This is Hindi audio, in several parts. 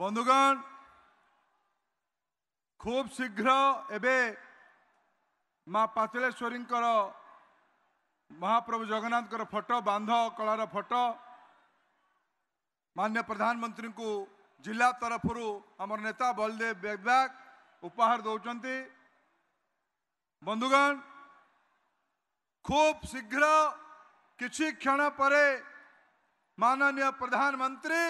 बंधुगण खूब शीघ्र एवं माँ पाचलेश्वरी महाप्रभु जगन्नाथ फटो बांध कलार फटो मान्य प्रधानमंत्री को जिला तरफ आम नेता बलदेव बेगबैग उपहार दौंट बंधुगण खूब शीघ्र किसी क्षण पर माननीय प्रधानमंत्री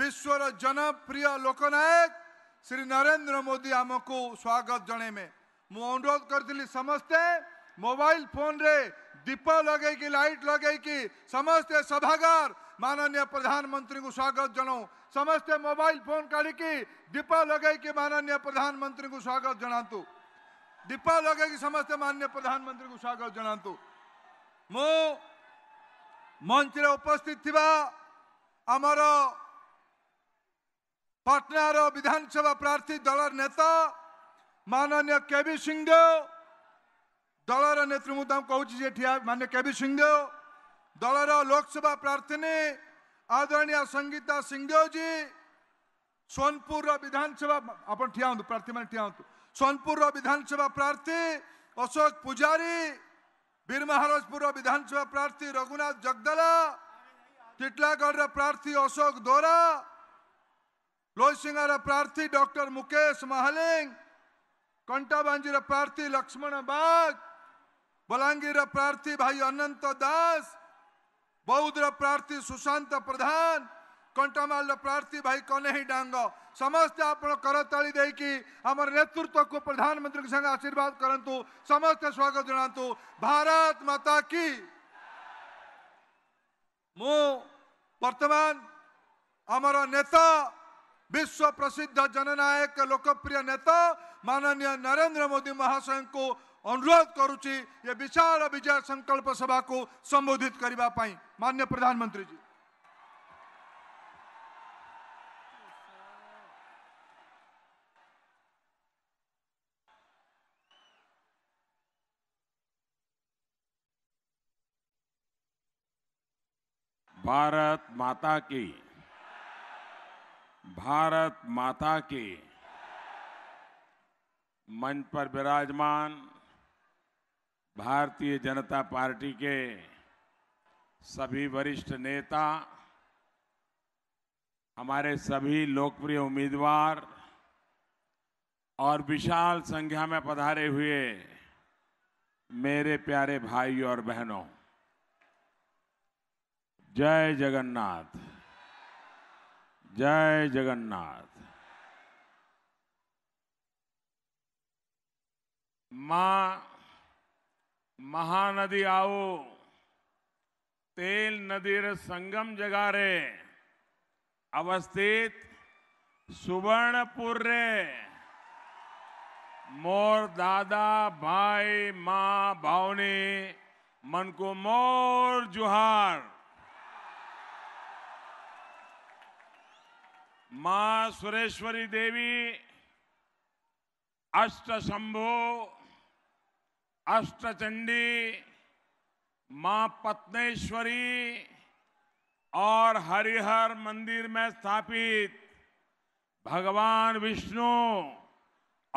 विश्वर जनप्रिय लोकनायक श्री नरेंद्र मोदी आम को स्वागत जन मुोध करी मोबाइल फोन रे दीप लगे लाइट लगे समस्ते सभागार माननीय प्रधानमंत्री को स्वागत जनाऊ समस्ते मोबाइल फोन काढ़ दीप लगे माननीय प्रधानमंत्री को स्वागत जनातु दीप लगे समस्ते माननीय प्रधानमंत्री को स्वागत जनातु मु मंच उपस्थित थी आमर पटनार विधानसभा प्रार्थी दल नेता माननीय केवि सिंहदेव दल नेतृ मु कहूँ के केवि सिंहदेव दल लोकसभा प्रार्थी आदरणीय संगीता सिंहदेव जी सोनपुर विधानसभा आप ठिया हूँ प्रार्थी मैंने ठिया हूँ सोनपुर विधानसभा प्रार्थी अशोक पुजारी बीर महाराजपुर विधानसभा प्रार्थी रघुनाथ जगदला टीटलागढ़ प्रार्थी अशोक दोरा रोहित प्रार्थी डॉक्टर मुकेश महालिंग कंटाबाजी प्रार्थी लक्ष्मण बाग बलांगीर प्रार्थी भाई अनंत दास बौद्ध प्रार्थी सुशांत प्रधान कंटामाल प्रार्थी भाई कन्हे डांग समस्त आप करताली आम नेतृत्व को प्रधानमंत्री संग आशीर्वाद करूँ समस्त स्वागत जनातु भारत माता की मु वर्तमान आमर नेता विश्व प्रसिद्ध जननायक लोकप्रिय नेता माननीय नरेंद्र मोदी महाशय को अनुरोध करुच्ची ये विशाल विजय संकल्प सभा को संबोधित करने मान्य प्रधानमंत्री जी भारत माता की भारत माता के मंच पर विराजमान भारतीय जनता पार्टी के सभी वरिष्ठ नेता हमारे सभी लोकप्रिय उम्मीदवार और विशाल संख्या में पधारे हुए मेरे प्यारे भाई और बहनों जय जगन्नाथ जय जगन्नाथ मां महानदी आओ तेल नदी संगम जगारे रे अवस्थित सुवर्णपुर रे मोर दादा भाई माँ भावनी मन को मोर जुहार मां सुरेश्वरी देवी अष्ट शंभु अष्टचंडी मां पत्नेश्वरी और हरिहर मंदिर में स्थापित भगवान विष्णु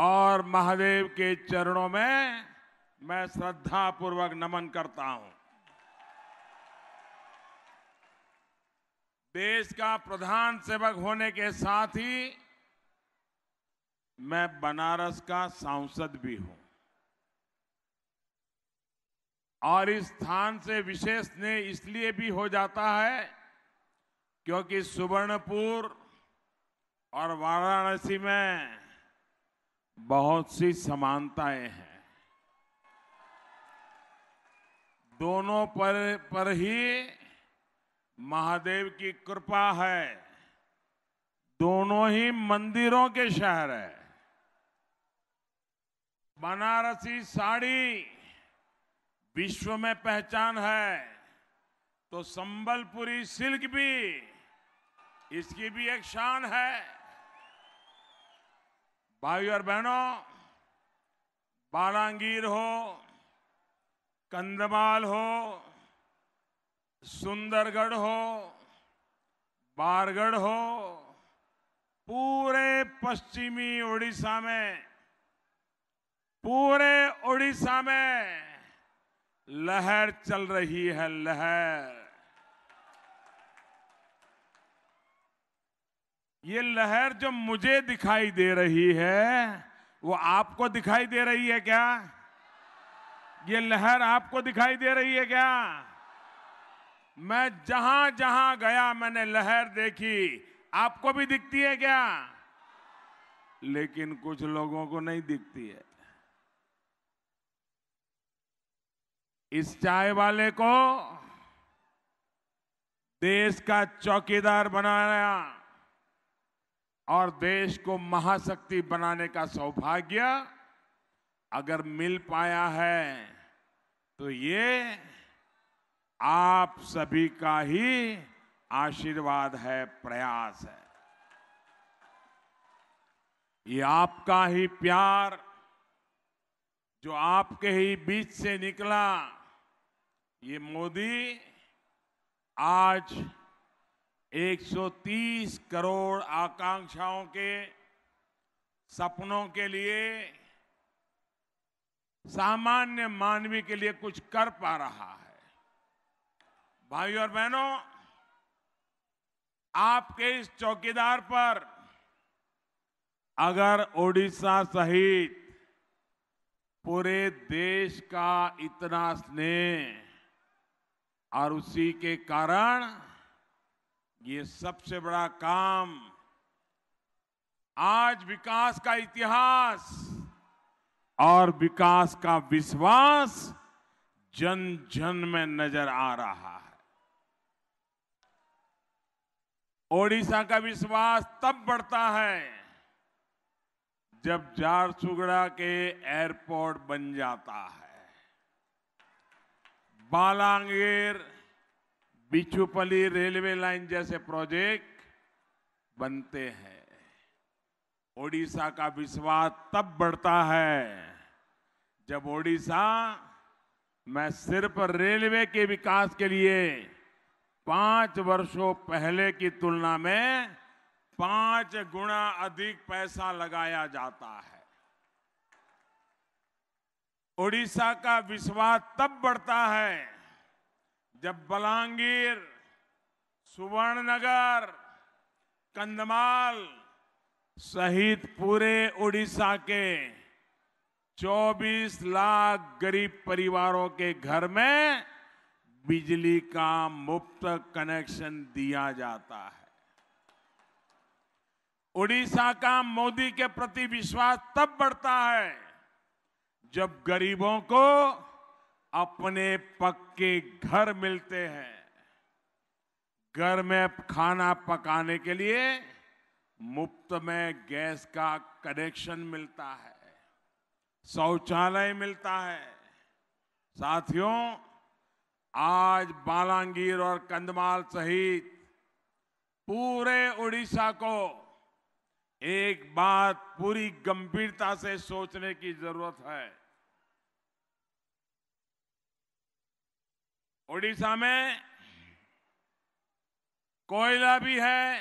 और महादेव के चरणों में मैं श्रद्धा पूर्वक नमन करता हूं देश का प्रधान सेवक होने के साथ ही मैं बनारस का सांसद भी हूं और इस स्थान से विशेष स्नेह इसलिए भी हो जाता है क्योंकि सुवर्णपुर और वाराणसी में बहुत सी समानताएं हैं दोनों पर पर ही महादेव की कृपा है दोनों ही मंदिरों के शहर है बनारसी साड़ी विश्व में पहचान है तो संबलपुरी सिल्क भी इसकी भी एक शान है भाई और बहनों बालांगीर हो कंदमाल हो सुंदरगढ़ हो बारगढ़ हो पूरे पश्चिमी ओडिशा में पूरे ओडिशा में लहर चल रही है लहर ये लहर जो मुझे दिखाई दे रही है वो आपको दिखाई दे रही है क्या ये लहर आपको दिखाई दे रही है क्या मैं जहां जहां गया मैंने लहर देखी आपको भी दिखती है क्या लेकिन कुछ लोगों को नहीं दिखती है इस चाय वाले को देश का चौकीदार बनाया और देश को महाशक्ति बनाने का सौभाग्य अगर मिल पाया है तो ये आप सभी का ही आशीर्वाद है प्रयास है ये आपका ही प्यार जो आपके ही बीच से निकला ये मोदी आज 130 करोड़ आकांक्षाओं के सपनों के लिए सामान्य मानवी के लिए कुछ कर पा रहा है भाइयों और बहनों आपके इस चौकीदार पर अगर ओडिशा सहित पूरे देश का इतना स्नेह और उसी के कारण ये सबसे बड़ा काम आज विकास का इतिहास और विकास का विश्वास जन जन में नजर आ रहा है ओडिशा का विश्वास तब बढ़ता है जब झारसुगड़ा के एयरपोर्ट बन जाता है बालांगीर बिचुपली रेलवे लाइन जैसे प्रोजेक्ट बनते हैं ओडिशा का विश्वास तब बढ़ता है जब ओडिशा मैं सिर्फ रेलवे के विकास के लिए पांच वर्षों पहले की तुलना में पांच गुना अधिक पैसा लगाया जाता है ओडिशा का विश्वास तब बढ़ता है जब बलांगीर सुवर्णनगर कंधमाल सहित पूरे ओडिशा के 24 लाख गरीब परिवारों के घर में बिजली का मुफ्त कनेक्शन दिया जाता है उड़ीसा का मोदी के प्रति विश्वास तब बढ़ता है जब गरीबों को अपने पक्के घर मिलते हैं घर में खाना पकाने के लिए मुफ्त में गैस का कनेक्शन मिलता है शौचालय मिलता है साथियों आज बालांगीर और कंधमाल सहित पूरे उड़ीसा को एक बात पूरी गंभीरता से सोचने की जरूरत है ओडिशा में कोयला भी है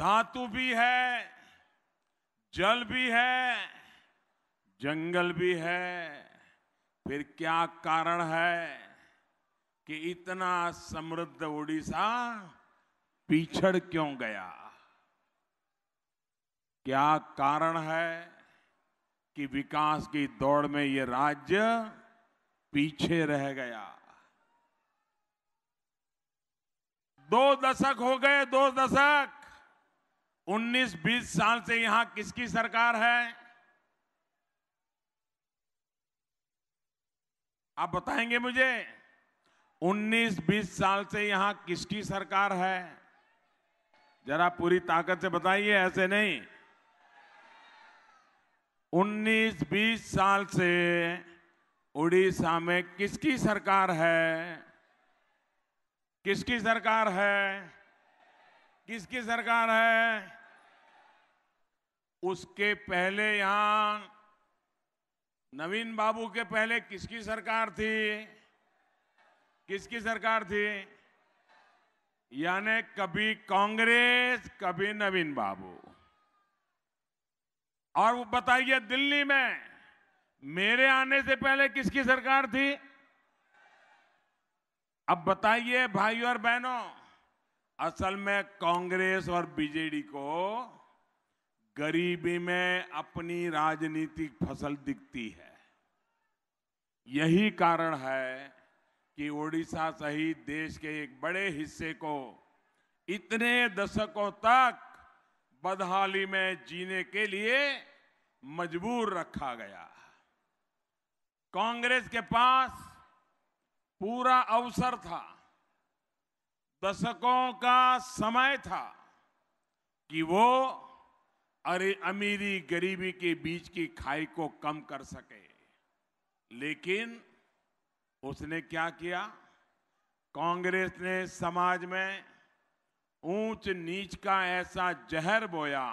धातु भी है जल भी है जंगल भी है फिर क्या कारण है कि इतना समृद्ध उड़ीसा पीछड़ क्यों गया क्या कारण है कि विकास की दौड़ में ये राज्य पीछे रह गया दो दशक हो गए दो दशक 19-20 साल से यहां किसकी सरकार है आप बताएंगे मुझे 19-20 साल से यहां किसकी सरकार है जरा पूरी ताकत से बताइए ऐसे नहीं 19-20 साल से उड़ीसा में किसकी सरकार है किसकी सरकार है किसकी सरकार है उसके पहले यहां नवीन बाबू के पहले किसकी सरकार थी किसकी सरकार थी यानी कभी कांग्रेस कभी नवीन बाबू और वो बताइए दिल्ली में मेरे आने से पहले किसकी सरकार थी अब बताइए भाई और बहनों असल में कांग्रेस और बीजेडी को गरीबी में अपनी राजनीतिक फसल दिखती है यही कारण है कि उड़ीसा सहित देश के एक बड़े हिस्से को इतने दशकों तक बदहाली में जीने के लिए मजबूर रखा गया कांग्रेस के पास पूरा अवसर था दशकों का समय था कि वो अरे अमीरी गरीबी के बीच की खाई को कम कर सके लेकिन उसने क्या किया कांग्रेस ने समाज में ऊंच नीच का ऐसा जहर बोया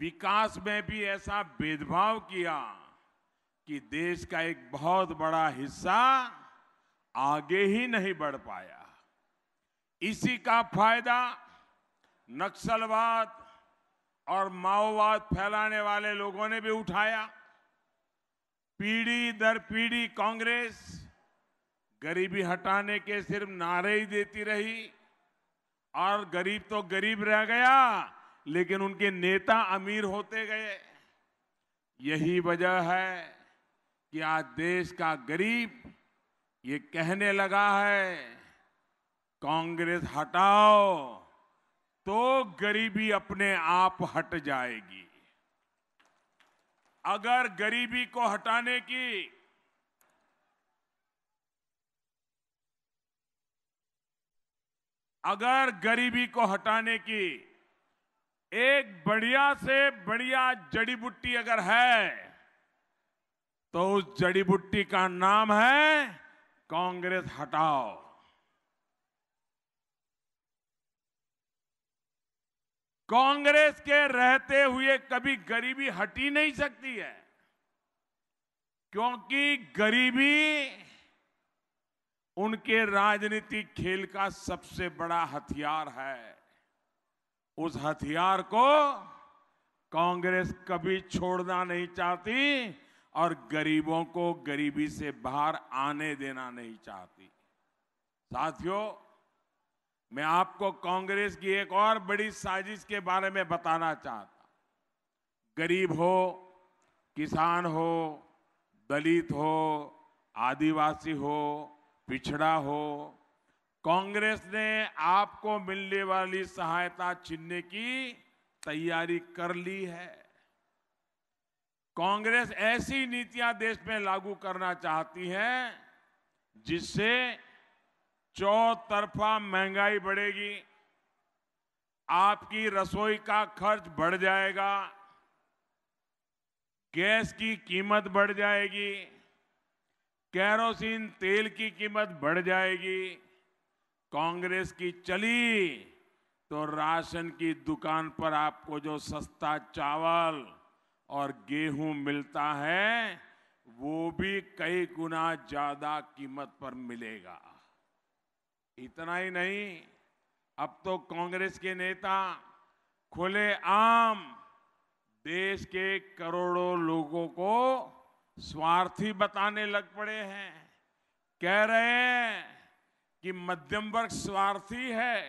विकास में भी ऐसा भेदभाव किया कि देश का एक बहुत बड़ा हिस्सा आगे ही नहीं बढ़ पाया इसी का फायदा नक्सलवाद और माओवाद फैलाने वाले लोगों ने भी उठाया पीढ़ी दर पीढ़ी कांग्रेस गरीबी हटाने के सिर्फ नारे ही देती रही और गरीब तो गरीब रह गया लेकिन उनके नेता अमीर होते गए यही वजह है कि आज देश का गरीब ये कहने लगा है कांग्रेस हटाओ तो गरीबी अपने आप हट जाएगी अगर गरीबी को हटाने की अगर गरीबी को हटाने की एक बढ़िया से बढ़िया जड़ी बुट्टी अगर है तो उस जड़ी बुट्टी का नाम है कांग्रेस हटाओ कांग्रेस के रहते हुए कभी गरीबी हटी नहीं सकती है क्योंकि गरीबी उनके राजनीतिक खेल का सबसे बड़ा हथियार है उस हथियार को कांग्रेस कभी छोड़ना नहीं चाहती और गरीबों को गरीबी से बाहर आने देना नहीं चाहती साथियों मैं आपको कांग्रेस की एक और बड़ी साजिश के बारे में बताना चाहता गरीब हो किसान हो दलित हो आदिवासी हो पिछड़ा हो कांग्रेस ने आपको मिलने वाली सहायता छीनने की तैयारी कर ली है कांग्रेस ऐसी नीतियां देश में लागू करना चाहती है जिससे चौतरफा महंगाई बढ़ेगी आपकी रसोई का खर्च बढ़ जाएगा गैस की कीमत बढ़ जाएगी कैरोसिन तेल की कीमत बढ़ जाएगी कांग्रेस की चली तो राशन की दुकान पर आपको जो सस्ता चावल और गेहूं मिलता है वो भी कई गुना ज्यादा कीमत पर मिलेगा इतना ही नहीं अब तो कांग्रेस के नेता खुले आम देश के करोड़ों लोगों को स्वार्थी बताने लग पड़े हैं कह रहे हैं कि मध्यम वर्ग स्वार्थी है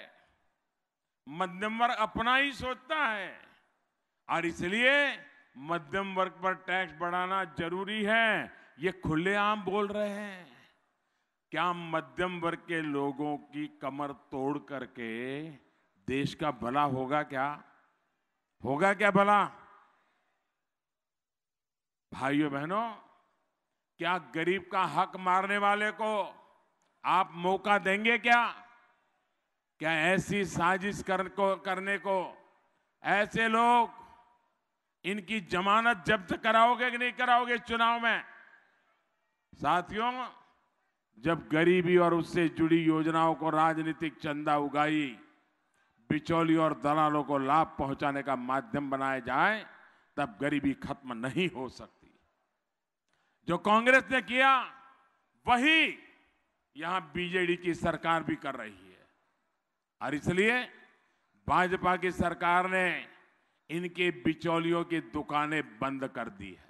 मध्यम वर्ग अपना ही सोचता है और इसलिए मध्यम वर्ग पर टैक्स बढ़ाना जरूरी है ये खुलेआम बोल रहे हैं क्या मध्यम वर्ग के लोगों की कमर तोड़ करके देश का भला होगा क्या होगा क्या भला भाइयों बहनों क्या गरीब का हक मारने वाले को आप मौका देंगे क्या क्या ऐसी साजिश कर, को, करने को ऐसे लोग इनकी जमानत जब्त कराओगे कि नहीं कराओगे चुनाव में साथियों जब गरीबी और उससे जुड़ी योजनाओं को राजनीतिक चंदा उगाई बिचौली और दलालों को लाभ पहुंचाने का माध्यम बनाया जाए तब गरीबी खत्म नहीं हो सकती जो कांग्रेस ने किया वही यहां बीजेडी की सरकार भी कर रही है और इसलिए भाजपा की सरकार ने इनके बिचौलियों की दुकानें बंद कर दी है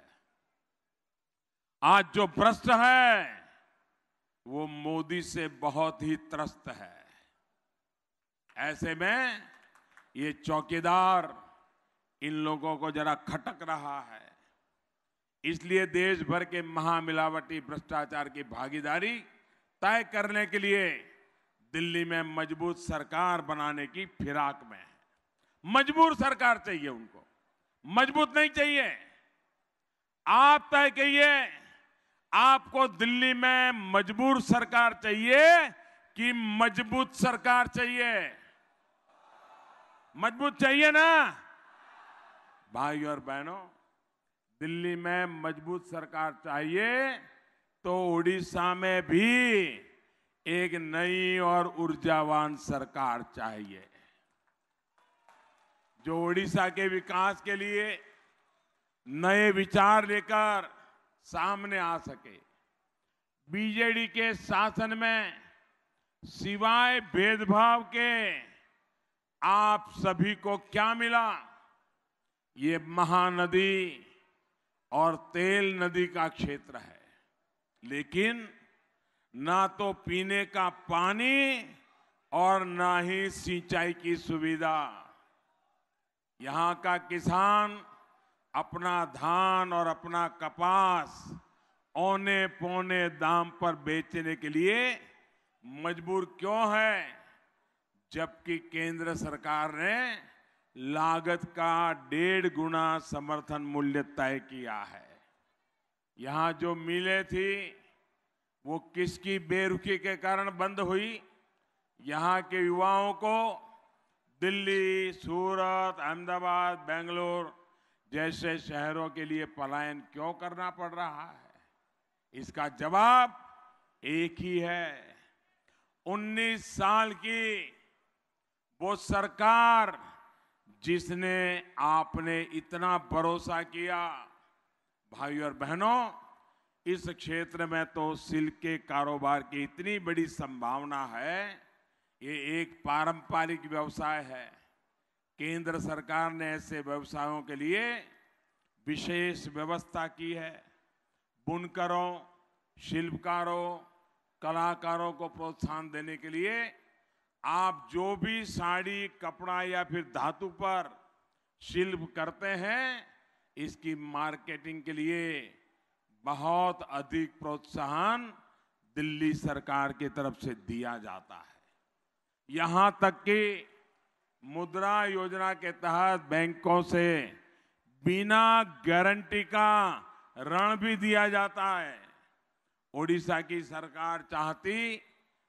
आज जो भ्रष्ट है वो मोदी से बहुत ही त्रस्त है ऐसे में ये चौकीदार इन लोगों को जरा खटक रहा है इसलिए देश भर के महामिलावटी भ्रष्टाचार की भागीदारी तय करने के लिए दिल्ली में मजबूत सरकार बनाने की फिराक में है मजबूर सरकार चाहिए उनको मजबूत नहीं चाहिए आप तय कहिए आपको दिल्ली में मजबूर सरकार चाहिए कि मजबूत सरकार चाहिए मजबूत चाहिए ना भाई और बहनों दिल्ली में मजबूत सरकार चाहिए तो उड़ीसा में भी एक नई और ऊर्जावान सरकार चाहिए जो उड़ीसा के विकास के लिए नए विचार लेकर सामने आ सके बीजेडी के शासन में सिवाय भेदभाव के आप सभी को क्या मिला ये महानदी और तेल नदी का क्षेत्र है लेकिन ना तो पीने का पानी और ना ही सिंचाई की सुविधा यहां का किसान अपना धान और अपना कपास औने पौने दाम पर बेचने के लिए मजबूर क्यों है जबकि केंद्र सरकार ने लागत का डेढ़ गुना समर्थन मूल्य तय किया है यहां जो मिले थी वो किसकी बेरुखी के कारण बंद हुई यहां के युवाओं को दिल्ली सूरत अहमदाबाद बेंगलोर जैसे शहरों के लिए पलायन क्यों करना पड़ रहा है इसका जवाब एक ही है 19 साल की वो सरकार जिसने आपने इतना भरोसा किया भाई और बहनों इस क्षेत्र में तो सिल्क के कारोबार की इतनी बड़ी संभावना है ये एक पारंपरिक व्यवसाय है केंद्र सरकार ने ऐसे व्यवसायों के लिए विशेष व्यवस्था की है बुनकरों शिल्पकारों कलाकारों को प्रोत्साहन देने के लिए आप जो भी साड़ी कपड़ा या फिर धातु पर शिल्प करते हैं इसकी मार्केटिंग के लिए बहुत अधिक प्रोत्साहन दिल्ली सरकार की तरफ से दिया जाता है यहां तक कि मुद्रा योजना के तहत बैंकों से बिना गारंटी का ऋण भी दिया जाता है ओडिशा की सरकार चाहती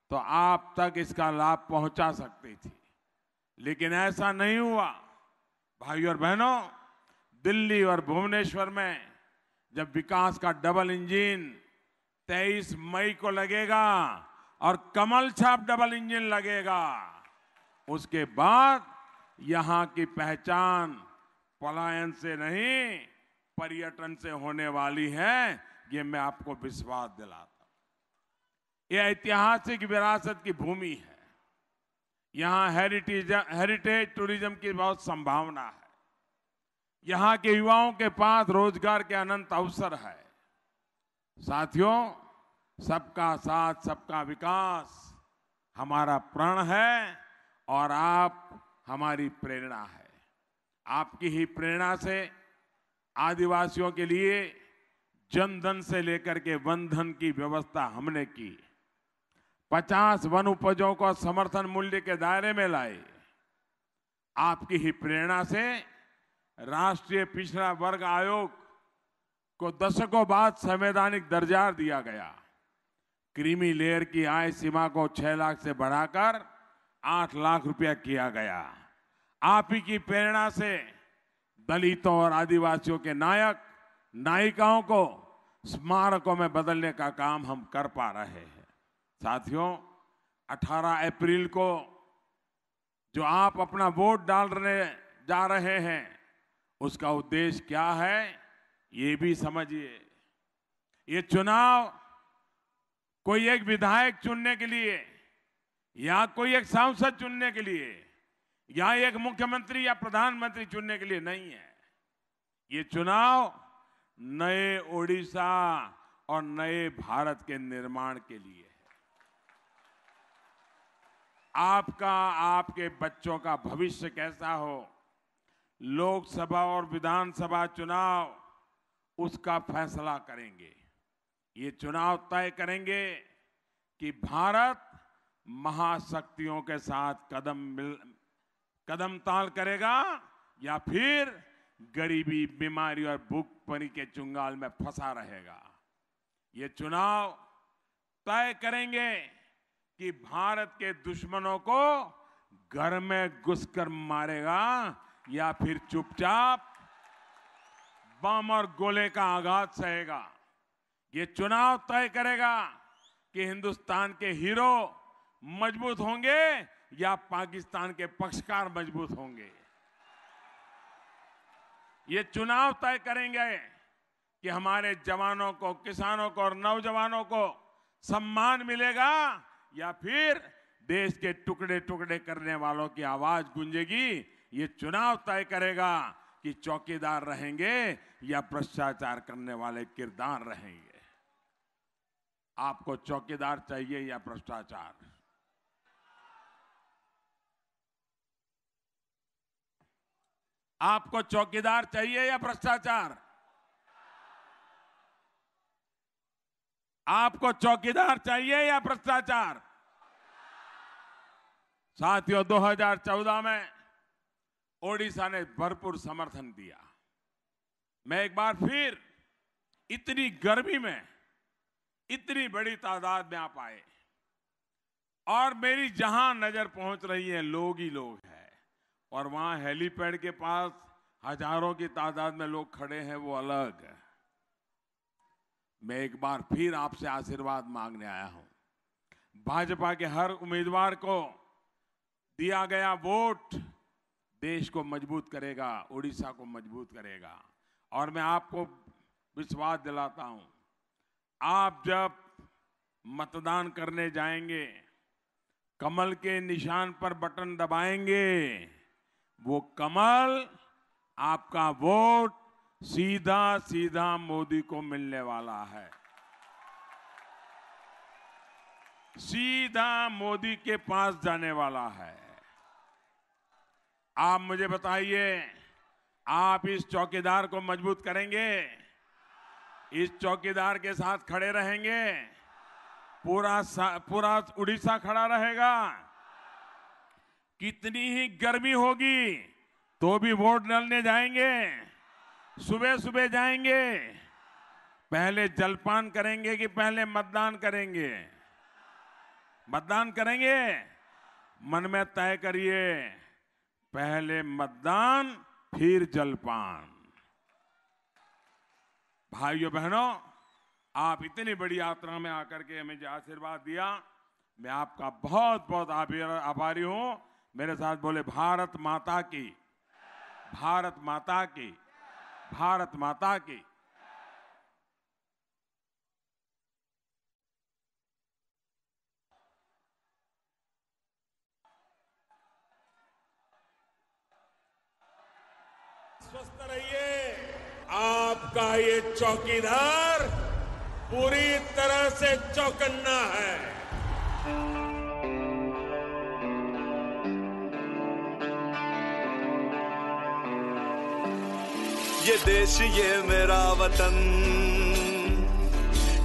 तो आप तक इसका लाभ पहुंचा सकती थी लेकिन ऐसा नहीं हुआ भाई और बहनों दिल्ली और भुवनेश्वर में जब विकास का डबल इंजन 23 मई को लगेगा और कमल छाप डबल इंजन लगेगा उसके बाद यहाँ की पहचान पलायन से नहीं पर्यटन से होने वाली है ये मैं आपको विश्वास दिलाता हूं ये ऐतिहासिक विरासत की भूमि है यहाँ हेरिटेज हेरिटेज टूरिज्म की बहुत संभावना है यहाँ के युवाओं के पास रोजगार के अनंत अवसर है साथियों सबका साथ सबका विकास हमारा प्रण है और आप हमारी प्रेरणा है आपकी ही प्रेरणा से आदिवासियों के लिए जनधन से लेकर के वन धन की व्यवस्था हमने की 50 वन उपजों को समर्थन मूल्य के दायरे में लाए आपकी ही प्रेरणा से राष्ट्रीय पिछड़ा वर्ग आयोग को दशकों बाद संवैधानिक दर्जा दिया गया क्रीमी लेयर की आय सीमा को 6 लाख से बढ़ाकर आठ लाख रुपया किया गया आप ही की प्रेरणा से दलितों और आदिवासियों के नायक नायिकाओं को स्मारकों में बदलने का काम हम कर पा रहे हैं साथियों 18 अप्रैल को जो आप अपना वोट डालने जा रहे हैं उसका उद्देश्य क्या है ये भी समझिए ये चुनाव कोई एक विधायक चुनने के लिए या कोई एक सांसद चुनने के लिए या एक मुख्यमंत्री या प्रधानमंत्री चुनने के लिए नहीं है ये चुनाव नए ओडिशा और नए भारत के निर्माण के लिए है आपका आपके बच्चों का भविष्य कैसा हो लोकसभा और विधानसभा चुनाव उसका फैसला करेंगे ये चुनाव तय करेंगे कि भारत महाशक्तियों के साथ कदम मिल कदम ताल करेगा या फिर गरीबी बीमारी और परी के चुंगाल में फंसा रहेगा ये चुनाव तय करेंगे कि भारत के दुश्मनों को घर में घुसकर मारेगा या फिर चुपचाप बम और गोले का आघात सहेगा ये चुनाव तय करेगा कि हिंदुस्तान के हीरो मजबूत होंगे या पाकिस्तान के पक्षकार मजबूत होंगे ये चुनाव तय करेंगे कि हमारे जवानों को किसानों को और नौजवानों को सम्मान मिलेगा या फिर देश के टुकड़े टुकड़े करने वालों की आवाज गूंजेगी ये चुनाव तय करेगा कि चौकीदार रहेंगे या भ्रष्टाचार करने वाले किरदार रहेंगे आपको चौकीदार चाहिए या भ्रष्टाचार आपको चौकीदार चाहिए या भ्रष्टाचार आपको चौकीदार चाहिए या भ्रष्टाचार साथियों 2014 में ओडिशा ने भरपूर समर्थन दिया मैं एक बार फिर इतनी गर्मी में इतनी बड़ी तादाद में आप आए और मेरी जहां नजर पहुंच रही है लोग ही लोग हैं और वहां हेलीपैड के पास हजारों की तादाद में लोग खड़े हैं वो अलग है मैं एक बार फिर आपसे आशीर्वाद मांगने आया हूं भाजपा के हर उम्मीदवार को दिया गया वोट देश को मजबूत करेगा उड़ीसा को मजबूत करेगा और मैं आपको विश्वास दिलाता हूं आप जब मतदान करने जाएंगे कमल के निशान पर बटन दबाएंगे वो कमल आपका वोट सीधा सीधा मोदी को मिलने वाला है सीधा मोदी के पास जाने वाला है आप मुझे बताइए आप इस चौकीदार को मजबूत करेंगे इस चौकीदार के साथ खड़े रहेंगे पूरा पूरा उड़ीसा खड़ा रहेगा कितनी ही गर्मी होगी तो भी वोट डालने जाएंगे सुबह सुबह जाएंगे पहले जलपान करेंगे कि पहले मतदान करेंगे मतदान करेंगे मन में तय करिए पहले मतदान फिर जलपान भाइयों बहनों आप इतनी बड़ी यात्रा में आकर के मुझे आशीर्वाद दिया मैं आपका बहुत बहुत आभारी हूं मेरे साथ बोले भारत माता की भारत माता की भारत माता की स्वस्थ रहिए आपका ये चौकीदार पूरी तरह से चौकन्ना है ये देश ये मेरा वतन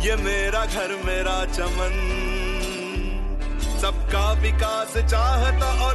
ये मेरा घर मेरा चमन सबका विकास चाहता और